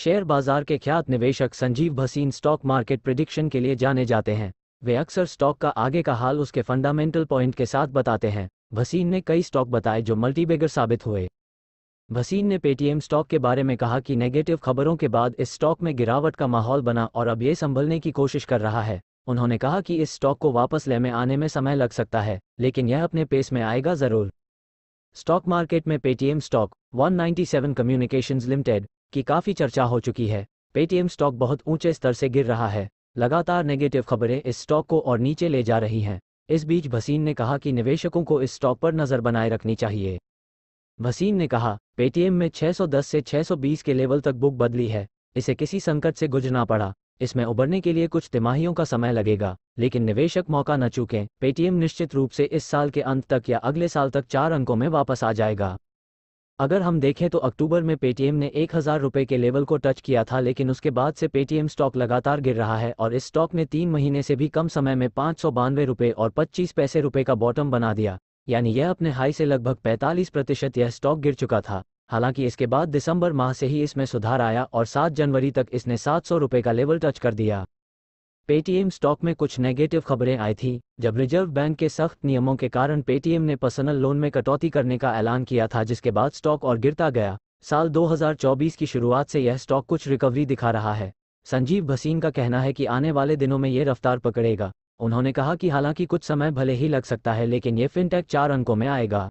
share बाजार के ख्यात निवेशक Sanjiv Bhasin stock market prediction के लिए जाने जाते हैं वे अक्सर स्टॉक का आगे का हाल उसके फंडामेंटल पॉइंट के साथ बताते हैं भसीन ने कई स्टॉक बताए जो मल्टीबेगर साबित हुए भसीन ने पेटीएम स्टॉक के बारे में कहा कि नेगेटिव खबरों के बाद इस स्टॉक में गिरावट का माहौल बना और अब ये संभलने की कोशिश कर रहा है उन्होंने कहा कि इस स्टॉक को वापस ले में आने में समय लग सकता है लेकिन यह अपने पेस में आएगा जरूर स्टॉक मार्केट में पेटीएम स्टॉक 197 कम्युनिकेशंस लिमिटेड की काफी चर्चा हो चुकी है पेटीएम स्टॉक बहुत ऊंचे स्तर से गिर रहा है लगातार नेगेटिव खबरें इस स्टॉक को और नीचे ले जा रही हैं इस बीच भसीन ने कहा कि निवेशकों को इस स्टॉक पर नजर बनाए रखनी चाहिए भसीन ने कहा पेटीएम में 610 से 620 के लेवल तक बुक बदली है इसे किसी संकट से गुजरना पड़ा इसमें उबरने के लिए कुछ तिमाहियों का समय लगेगा लेकिन निवेशक मौका न चूकें पेटीएम निश्चित रूप से इस साल के अंत तक या अगले साल तक चार अंकों में वापस आ जाएगा अगर हम देखें तो अक्टूबर में पेटीएम ने एक हज़ार रुपये के लेवल को टच किया था लेकिन उसके बाद से पेटीएम स्टॉक लगातार गिर रहा है और इस स्टॉक ने तीन महीने से भी कम समय में पाँच सौ बानवे रुपये और पच्चीस पैसे रुपये का बॉटम बना दिया यानी यह अपने हाई से लगभग पैंतालीस प्रतिशत यह स्टॉक गिर चुका था हालांकि इसके बाद दिसंबर माह से ही इसमें सुधार आया और सात जनवरी तक इसने सात सौ रुपये का लेवल टच कर दिया पेटीएम स्टॉक में कुछ नेगेटिव खबरें आई थी जब रिजर्व बैंक के सख्त नियमों के कारण पेटीएम ने पर्सनल लोन में कटौती करने का ऐलान किया था जिसके बाद स्टॉक और गिरता गया साल 2024 की शुरुआत से यह स्टॉक कुछ रिकवरी दिखा रहा है संजीव भसीन का कहना है कि आने वाले दिनों में ये रफ्तार पकड़ेगा उन्होंने कहा कि हालांकि कुछ समय भले ही लग सकता है लेकिन ये फिनटेक चार अंकों में आएगा